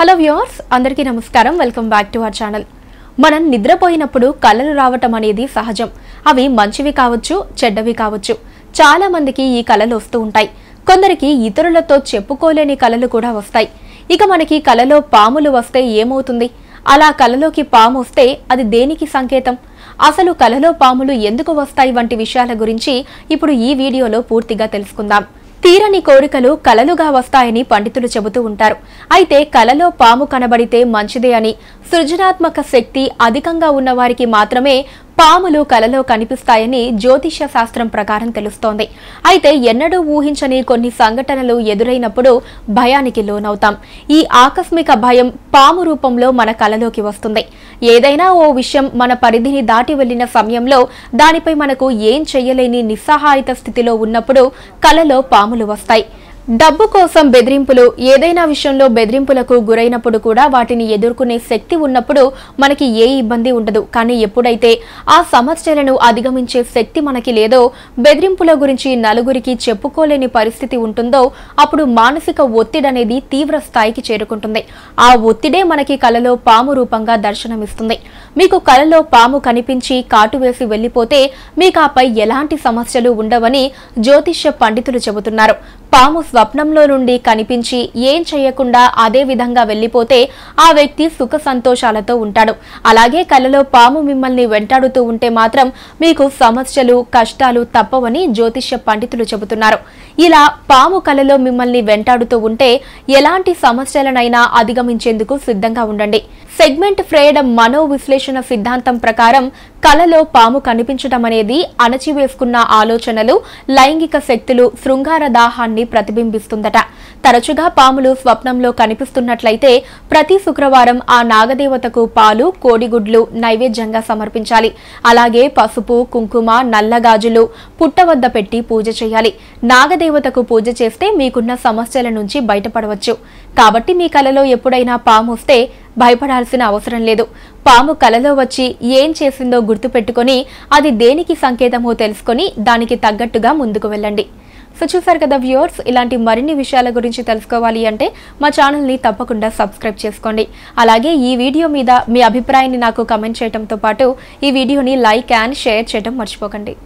hello viewers అందరికీ నమస్కారం welcome back to our channel మనం నిద్రపోయినప్పుడు కళలు రావటం అనేది సహజం అవి మంచివి కావచ్చు చెడ్డవి కావచ్చు చాలా మందికి ఈ కళలు వస్తూ ఉంటాయి కొందరికి ఇతరులతో చెప్పుకోలేని కళలు కూడా వస్తాయి ఇక మనకి కళలో పాములు వస్తే ఏమవుతుంది అలా కళలోకి పాము వస్తే అది దేనికి సంకేతం అసలు కళలో పాములు ఎందుకు వస్తాయి వంటి విషయాల గురించి ఇప్పుడు ఈ వీడియోలో పూర్తిగా తెలుసుకుందాం తీరని కోరికలు కలలుగా వస్తాయని పండితులు చెబుతూ ఉంటారు అయితే కలలో పాము కనబడితే మంచిదే అని సృజనాత్మక శక్తి అధికంగా ఉన్నవారికి మాత్రమే పాములు కలలో కనిపిస్తాయని జ్యోతిష్య శాస్త్రం ప్రకారం తెలుస్తోంది అయితే ఎన్నడూ ఊహించని కొన్ని సంఘటనలు ఎదురైనప్పుడు భయానికి లోనవుతాం ఈ ఆకస్మిక భయం పాము రూపంలో మన కలలోకి వస్తుంది ఏదైనా ఓ విషయం మన పరిధిని దాటి వెళ్లిన సమయంలో దానిపై మనకు ఏం చెయ్యలేని నిస్సహాయత స్థితిలో ఉన్నప్పుడు కలలో పాములు వస్తాయి డబ్బు కోసం బెదిరింపులు ఏదైనా విషయంలో బెదిరింపులకు గురైనప్పుడు కూడా వాటిని ఎదుర్కొనే శక్తి ఉన్నప్పుడు మనకి ఏ ఇబ్బంది ఉండదు కానీ ఎప్పుడైతే ఆ సమస్యలను అధిగమించే శక్తి మనకి లేదో బెదిరింపుల గురించి నలుగురికి చెప్పుకోలేని పరిస్థితి ఉంటుందో అప్పుడు మానసిక ఒత్తిడి అనేది తీవ్ర స్థాయికి చేరుకుంటుంది ఆ ఒత్తిడే మనకి కలలో పాము రూపంగా దర్శనమిస్తుంది మీకు కలలో పాము కనిపించి కాటు వేసి వెళ్ళిపోతే మీకు ఆపై ఎలాంటి సమస్యలు ఉండవని జ్యోతిష్య పండితులు చెబుతున్నారు పాము స్వప్నంలో నుండి కనిపించి ఏం చేయకుండా అదే విధంగా వెళ్ళిపోతే ఆ వ్యక్తి సుఖ సంతోషాలతో ఉంటాడు అలాగే కలలో పాము మిమ్మల్ని వెంటాడుతూ ఉంటే మాత్రం మీకు సమస్యలు కష్టాలు తప్పవని జ్యోతిష్య పండితులు చెబుతున్నారు ఇలా పాము కలలో మిమ్మల్ని వెంటాడుతూ ఉంటే ఎలాంటి సమస్యలనైనా అధిగమించేందుకు సిద్ధంగా ఉండండి సెగ్మెంట్ ఫ్రేయడం మనో విశ్లేషణ సిద్ధాంతం ప్రకారం కలలో పాము కనిపించడం అనేది అణచివేసుకున్న ఆలోచనలు లైంగిక శక్తులు శృంగార దాహాన్ని ప్రతిబింబిస్తుందట తరచుగా పాములు స్వప్నంలో కనిపిస్తున్నట్లయితే ప్రతి శుక్రవారం ఆ నాగదేవతకు పాలు కోడిగుడ్లు నైవేద్యంగా సమర్పించాలి అలాగే పసుపు కుంకుమ నల్లగాజులు పుట్ట వద్ద పెట్టి పూజ చేయాలి నాగదేవతకు పూజ చేస్తే మీకున్న సమస్యల నుంచి బయటపడవచ్చు కాబట్టి మీ కలలో ఎప్పుడైనా పాము వస్తే భయపడాల్సిన అవసరం లేదు పాము కలలో వచ్చి ఏం చేసిందో గుర్తుపెట్టుకొని అది దేనికి సంకేతమో తెలుసుకొని దానికి తగ్గట్టుగా ముందుకు వెళ్ళండి సో చూసారు కదా వ్యూవర్స్ ఇలాంటి మరిన్ని విషయాల గురించి తెలుసుకోవాలి అంటే మా ఛానల్ని తప్పకుండా సబ్స్క్రైబ్ చేసుకోండి అలాగే ఈ వీడియో మీద మీ అభిప్రాయాన్ని నాకు కమెంట్ చేయడంతో పాటు ఈ వీడియోని లైక్ అండ్ షేర్ చేయడం మర్చిపోకండి